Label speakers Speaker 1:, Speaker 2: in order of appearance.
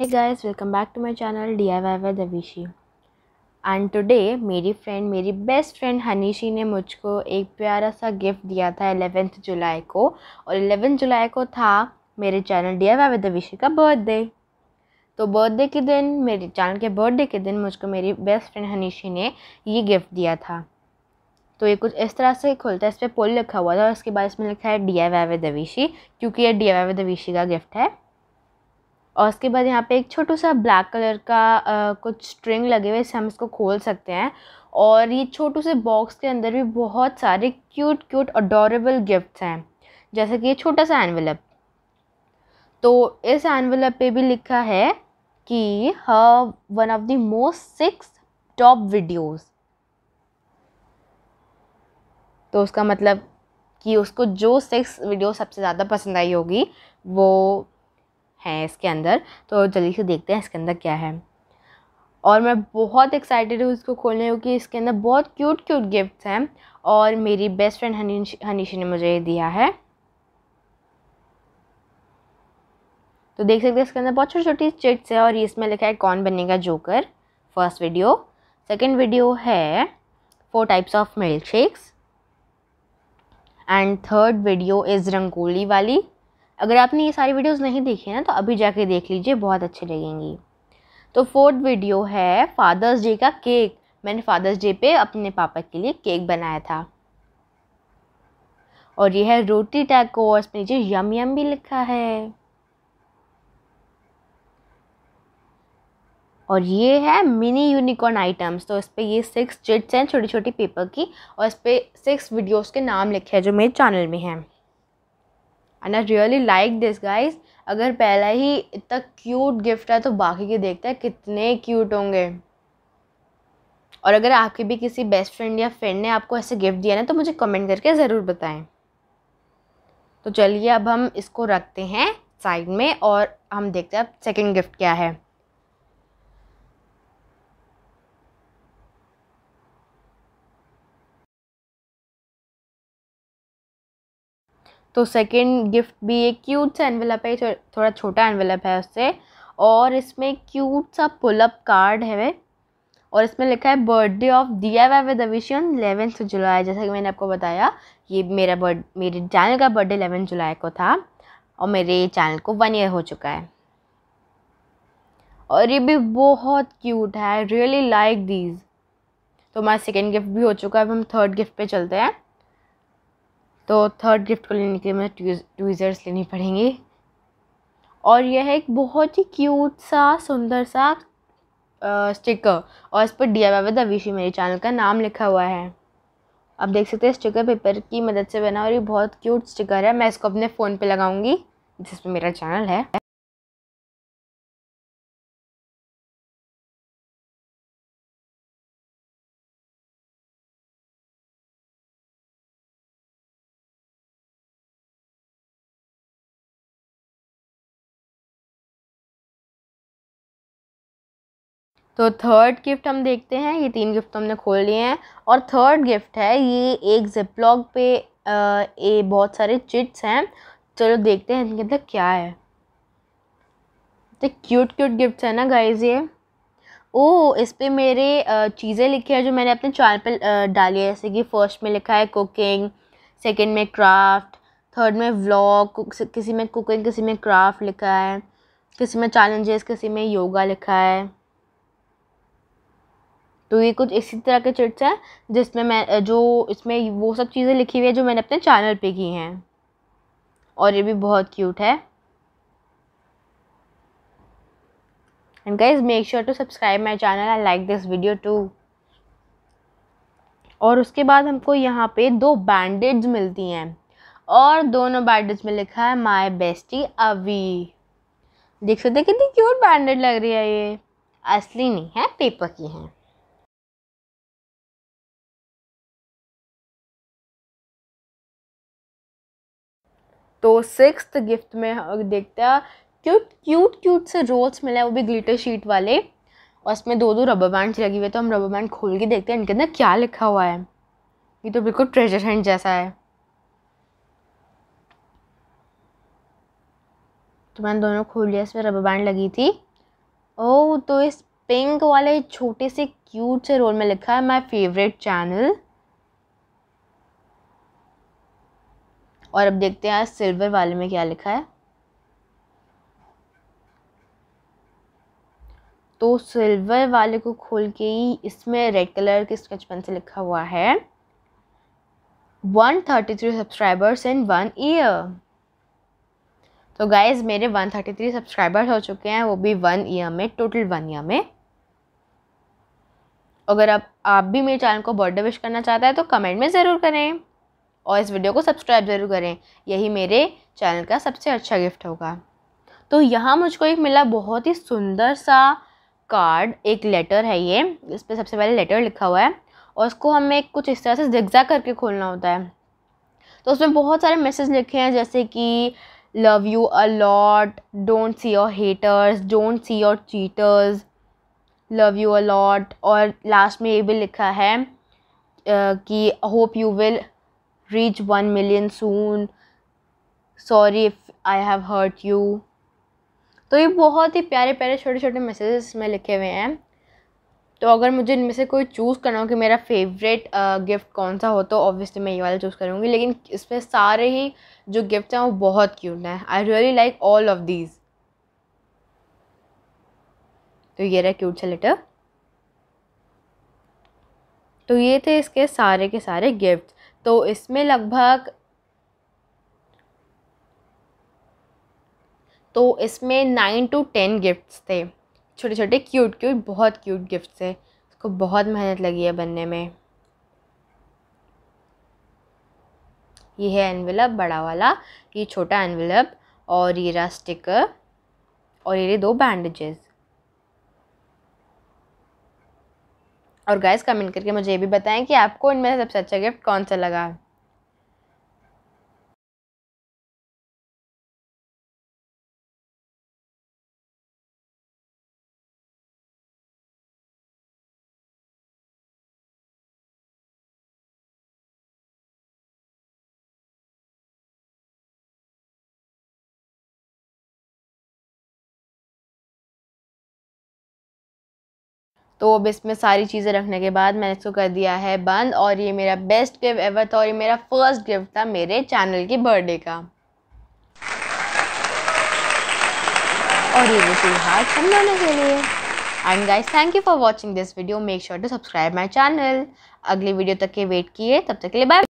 Speaker 1: है welcome back to my channel D I Y Y Avishi. And today मेरी friend मेरी best friend Hanishi ने मुझको एक प्यारा सा गिफ्ट दिया था एलेवेंथ जुलाई को और एलेवेंथ जुलाई को था मेरे channel D I Y Davishi का बर्थडे तो बर्थडे के दिन मेरे चैनल के बर्थडे के दिन मुझको मेरी बेस्ट फ्रेंड हनीशी ने ये गिफ्ट दिया था तो ये कुछ इस तरह से खुलता है इस पर पोल लिखा हुआ था और उसके बाद इसमें लिखा है डी आई वाई दविशी क्योंकि ये डी आई वाई दविशी का गिफ्ट है और उसके बाद यहाँ पे एक छोटू सा ब्लैक कलर का आ, कुछ स्ट्रिंग लगे हुए इससे हम इसको खोल सकते हैं और ये छोटू से बॉक्स के अंदर भी बहुत सारे क्यूट क्यूट अडोरेबल गिफ्ट्स हैं जैसे कि ये छोटा सा एनवलप तो इस एनवलप पे भी लिखा है कि हर one of the most six top videos तो उसका मतलब कि उसको जो सिक्स वीडियो सबसे ज़्यादा पसंद आई होगी वो हैं इसके अंदर तो जल्दी से देखते हैं इसके अंदर क्या है और मैं बहुत एक्साइटेड हूँ इसको खोलने क्योंकि इसके अंदर बहुत क्यूट क्यूट गिफ्ट्स हैं और मेरी बेस्ट फ्रेंड हनीश हनीश ने मुझे ये दिया है तो देख सकते हैं इसके अंदर बहुत छोटी छोटी चिट्स है और इसमें लिखा है कौन बनेगा joker first video second video है four types of milk shakes and third video is rangoli वाली अगर आपने ये सारी वीडियोस नहीं देखी हैं तो अभी जाके देख लीजिए बहुत अच्छी लगेंगी तो फोर्थ वीडियो है फादर्स डे का केक मैंने फादर्स डे पे अपने पापा के लिए केक बनाया था और ये है रोटी टैको और इसमें नीचे यम यम भी लिखा है और ये है मिनी यूनिकॉर्न आइटम्स तो इस पर ये सिक्स चिट्स हैं छोटी छोटी पेपर की और इस पर सिक्स वीडियोस के नाम लिखे हैं जो मेरे चैनल में हैं and I really like this guys अगर पहला ही इतना क्यूट गिफ्ट है तो बाकी के देखते हैं कितने क्यूट होंगे और अगर आपके भी किसी बेस्ट फ्रेंड या फ्रेंड ने आपको ऐसे गिफ्ट दिया ना तो मुझे कमेंट करके ज़रूर बताएं तो चलिए अब हम इसको रखते हैं साइड में और हम देखते हैं अब सेकेंड गिफ्ट क्या है तो सेकंड गिफ्ट भी एक क्यूट सा एनवेलप है थोड़ा छोटा एनवेलप है उससे और इसमें क्यूट सा पुलअप कार्ड है और इसमें लिखा है बर्थडे ऑफ दिया वाई विद ऑन एलेवेंथ जुलाई जैसा कि मैंने आपको बताया ये मेरा बर्थ मेरे चैनल का बर्थडे एलेवेंथ जुलाई को था और मेरे चैनल को वन ईयर हो चुका है और ये भी बहुत क्यूट है रियली लाइक दीज तो हमारा सेकेंड गिफ्ट भी हो चुका है अब हम थर्ड गिफ्ट पे चलते हैं तो थर्ड गिफ्ट को लेने के लिए मैं ट्वीज़र्स लेनी पड़ेंगी और यह है एक बहुत ही क्यूट सा सुंदर सा स्टिकर और इस पर डी आई विद अविशी मेरे चैनल का नाम लिखा हुआ है आप देख सकते हैं स्टिकर पेपर की मदद से बना और ये बहुत क्यूट स्टिकर है मैं इसको अपने फ़ोन पे लगाऊंगी जिस मेरा चैनल है तो थर्ड गिफ्ट हम देखते हैं ये तीन गिफ्ट हमने खोल लिए हैं और थर्ड गिफ्ट है ये एक जिपलॉक पे ये बहुत सारे चिट्स हैं चलो देखते हैं इनके अंदर क्या है तो क्यूट क्यूट गिफ्ट हैं ना गाइज ये ओ इस पर मेरे चीज़ें लिखी हैं जो मैंने अपने चैनल पर डाली है जैसे कि फर्स्ट में लिखा है कुकिंग सेकंड में क्राफ्ट थर्ड में व्लॉग किसी में कुकिंग किसी में क्राफ्ट लिखा है किसी में चैलेंजेस किसी में योगा लिखा है तो ये कुछ इसी तरह के चिट्स हैं जिसमें मैं जो इसमें वो सब चीज़ें लिखी हुई है जो मैंने अपने चैनल पे की हैं और ये भी बहुत क्यूट है and guys make sure to subscribe my channel I like this video too और उसके बाद हमको यहाँ पे दो बैंडेज मिलती हैं और दोनों बैंडेज में लिखा है माय बेस्टी अवी देख सकते कितनी क्यूट बैंडेड लग रही है ये असली नहीं है पेपर की हैं तो सिक्स गिफ्ट में देखते हैं क्यूट क्यूट क्यूट से रोल्स मिले हैं वो भी ग्लिटर शीट वाले और इसमें दो दो रबर बैंड लगी हुए तो हम रबर बैंड खोल के देखते हैं इनके अंदर क्या लिखा हुआ है ये तो बिल्कुल ट्रेजर हंट जैसा है तो मैंने दोनों खोल लिया इसमें रबर बैंड लगी थी ओह तो इस पिंक वाले छोटे से क्यूट से रोल में लिखा है माई फेवरेट चैनल और अब देखते हैं सिल्वर वाले में क्या लिखा है तो सिल्वर वाले को खोल के ही इसमें रेड कलर के स्केच पेन से लिखा हुआ है one thirty three subscribers in one year तो गाइज मेरे वन थर्टी थ्री सब्सक्राइबर्स हो चुके हैं वो भी वन ईयर में टोटल वन ईयर में अगर आप आप भी मेरे चैनल को बर्थडे विश करना चाहते हैं तो कमेंट में ज़रूर करें और इस वीडियो को सब्सक्राइब ज़रूर करें यही मेरे चैनल का सबसे अच्छा गिफ्ट होगा तो यहाँ मुझको एक मिला बहुत ही सुंदर सा कार्ड एक लेटर है ये इस पर सबसे पहले लेटर लिखा हुआ है और उसको हमें कुछ इस तरह से जिगजा करके खोलना होता है तो उसमें बहुत सारे मैसेज लिखे हैं जैसे कि love you a lot don't see your haters don't see your cheaters love you a lot और लास्ट में ये भी लिखा है कि hope you will reach 1 million soon sorry if i have hurt you तो ये बहुत ही प्यारे प्यारे छोटे छोटे मैसेजेस में लिखे हुए हैं तो अगर मुझे इनमें से कोई चूज़ करना हो कि मेरा फेवरेट गिफ्ट कौन सा हो तो ऑब्वियसली मैं ये वाला चूज़ करूँगी लेकिन इसमें सारे ही जो गिफ्ट हैं वो बहुत क्यूट हैं I really like all of these तो ये रहा क्यूट सा लेटर तो ये थे इसके सारे के सारे गिफ्ट तो इसमें लगभग तो इसमें नाइन टू टेन गिफ्ट्स थे छोटे छोटे क्यूट क्यूट बहुत क्यूट गिफ्ट्स थे उसको बहुत मेहनत लगी है बनने में ये है एनवेलप बड़ा वाला ये छोटा एनवेलप और ये रहा स्टिकर और ये दो बैंडेजेस और गाइस कमेंट करके मुझे ये भी बताएं कि आपको इनमें सबसे अच्छा गिफ्ट कौन सा लगा तो अब इसमें सारी चीज़ें रखने के बाद मैंने इसको कर दिया है बंद और ये मेरा बेस्ट गिफ्ट एवर था और ये मेरा फर्स्ट गिफ्ट था मेरे चैनल के बर्थडे का और ये मेरे हार्ट के लिए and guys thank you for watching this video make sure to subscribe my channel अगली वीडियो तक के वेट किए तब तक के लिए बाय